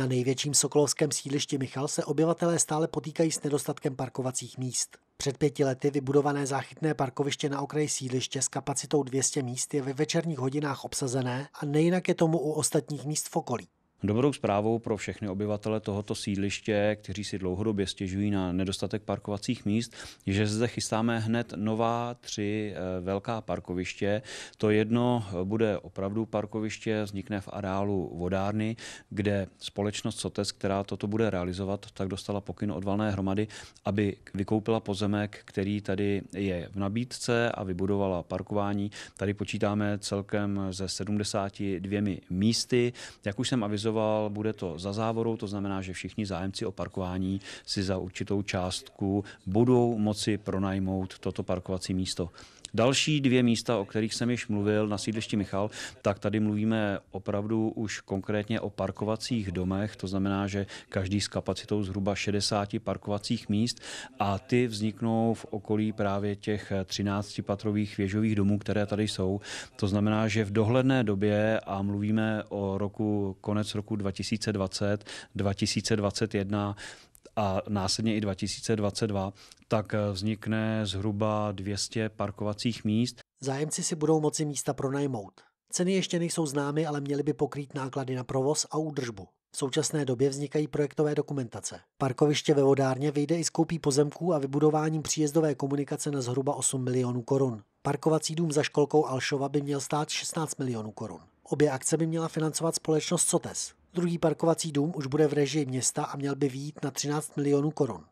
Na největším sokolovském sídlišti Michal se obyvatelé stále potýkají s nedostatkem parkovacích míst. Před pěti lety vybudované záchytné parkoviště na okraji sídliště s kapacitou 200 míst je ve večerních hodinách obsazené a nejinak je tomu u ostatních míst v okolí. Dobrou zprávou pro všechny obyvatele tohoto sídliště, kteří si dlouhodobě stěžují na nedostatek parkovacích míst, je, že zde chystáme hned nová tři eh, velká parkoviště. To jedno eh, bude opravdu parkoviště, vznikne v areálu vodárny, kde společnost Sotes, která toto bude realizovat, tak dostala pokyn od valné hromady, aby vykoupila pozemek, který tady je v nabídce a vybudovala parkování. Tady počítáme celkem ze 72 místy. Jak už jsem avizoval, avizoval, bude to za závorou, to znamená, že všichni zájemci o parkování si za určitou částku budou moci pronajmout toto parkovací místo. Další dvě místa, o kterých jsem již mluvil na sídlišti Michal, tak tady mluvíme opravdu už konkrétně o parkovacích domech, to znamená, že každý s kapacitou zhruba 60 parkovacích míst a ty vzniknou v okolí právě těch 13 patrových věžových domů, které tady jsou. To znamená, že v dohledné době, a mluvíme o roku konec roku 2020, 2021, a následně i 2022, tak eh, vznikne zhruba 200 parkovacích míst. Zájemci si budou moci místa pronajmout. Ceny ještě nejsou známy, ale měly by pokrýt náklady na provoz a údržbu. V současné době vznikají projektové dokumentace. Parkoviště ve Vodárně vyjde i z koupí pozemků a vybudováním příjezdové komunikace na zhruba 8 milionů korun. Parkovací dům za školkou Alšova by měl stát 16 milionů korun. Obě akce by měla financovat společnost Sotes. Druhý parkovací dům už bude v režii města a měl by výjít na 13 milionů korun.